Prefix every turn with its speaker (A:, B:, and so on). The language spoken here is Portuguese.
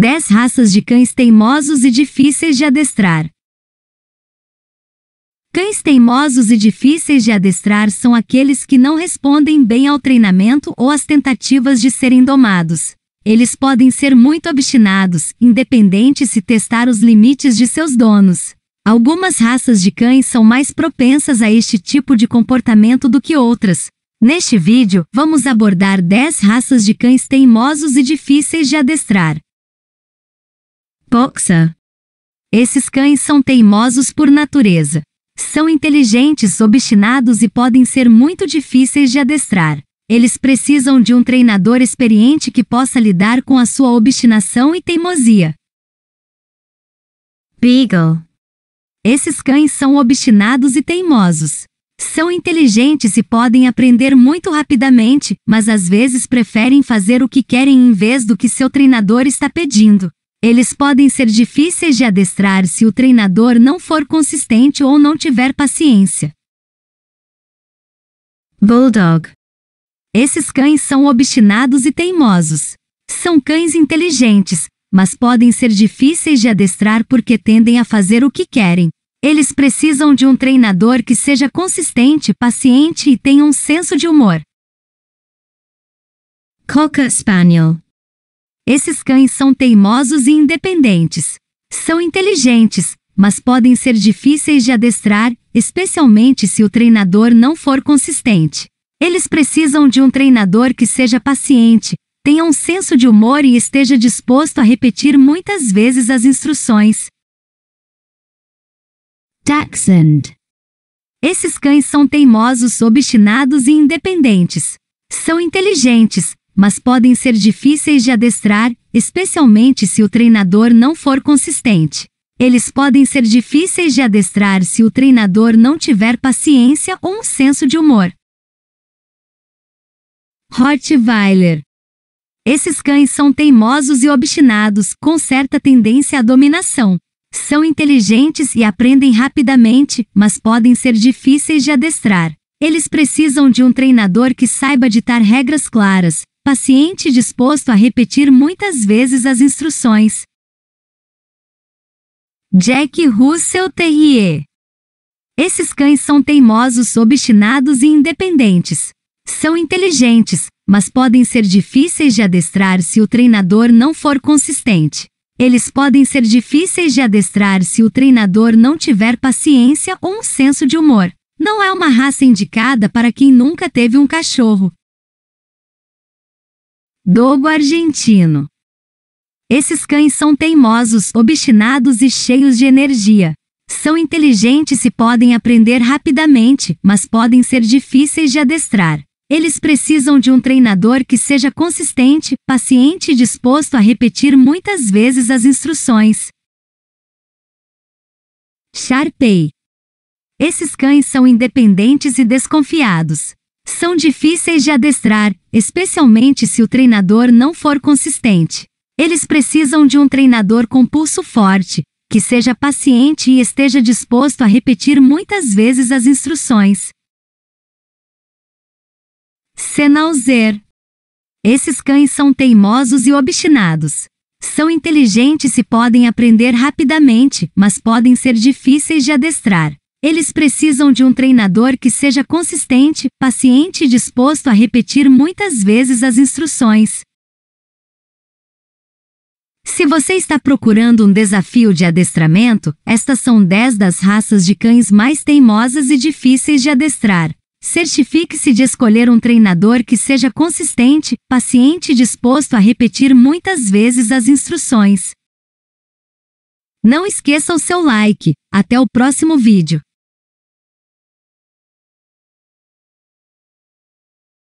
A: 10 raças de cães teimosos e difíceis de adestrar. Cães teimosos e difíceis de adestrar são aqueles que não respondem bem ao treinamento ou às tentativas de serem domados. Eles podem ser muito obstinados, independente se testar os limites de seus donos. Algumas raças de cães são mais propensas a este tipo de comportamento do que outras. Neste vídeo, vamos abordar 10 raças de cães teimosos e difíceis de adestrar. Boxer. Esses cães são teimosos por natureza. São inteligentes, obstinados e podem ser muito difíceis de adestrar. Eles precisam de um treinador experiente que possa lidar com a sua obstinação e teimosia. Beagle. Esses cães são obstinados e teimosos. São inteligentes e podem aprender muito rapidamente, mas às vezes preferem fazer o que querem em vez do que seu treinador está pedindo. Eles podem ser difíceis de adestrar se o treinador não for consistente ou não tiver paciência. Bulldog. Esses cães são obstinados e teimosos. São cães inteligentes, mas podem ser difíceis de adestrar porque tendem a fazer o que querem. Eles precisam de um treinador que seja consistente, paciente e tenha um senso de humor. Cocker Spaniel esses cães são teimosos e independentes. São inteligentes, mas podem ser difíceis de adestrar, especialmente se o treinador não for consistente. Eles precisam de um treinador que seja paciente, tenha um senso de humor e esteja disposto a repetir muitas vezes as instruções. Dachshund Esses cães são teimosos, obstinados e independentes. São inteligentes, mas podem ser difíceis de adestrar, especialmente se o treinador não for consistente. Eles podem ser difíceis de adestrar se o treinador não tiver paciência ou um senso de humor. Rottweiler Esses cães são teimosos e obstinados, com certa tendência à dominação. São inteligentes e aprendem rapidamente, mas podem ser difíceis de adestrar. Eles precisam de um treinador que saiba ditar regras claras, paciente disposto a repetir muitas vezes as instruções. Jack Russell Terrier Esses cães são teimosos, obstinados e independentes. São inteligentes, mas podem ser difíceis de adestrar se o treinador não for consistente. Eles podem ser difíceis de adestrar se o treinador não tiver paciência ou um senso de humor. Não é uma raça indicada para quem nunca teve um cachorro, Dogo argentino. Esses cães são teimosos, obstinados e cheios de energia. São inteligentes e podem aprender rapidamente, mas podem ser difíceis de adestrar. Eles precisam de um treinador que seja consistente, paciente e disposto a repetir muitas vezes as instruções. Sharpei. Esses cães são independentes e desconfiados são difíceis de adestrar, especialmente se o treinador não for consistente. Eles precisam de um treinador com pulso forte, que seja paciente e esteja disposto a repetir muitas vezes as instruções. Senauzer. Esses cães são teimosos e obstinados. São inteligentes e podem aprender rapidamente, mas podem ser difíceis de adestrar. Eles precisam de um treinador que seja consistente, paciente e disposto a repetir muitas vezes as instruções. Se você está procurando um desafio de adestramento, estas são 10 das raças de cães mais teimosas e difíceis de adestrar. Certifique-se de escolher um treinador que seja consistente, paciente e disposto a repetir muitas vezes as instruções. Não esqueça o seu like. Até o próximo vídeo.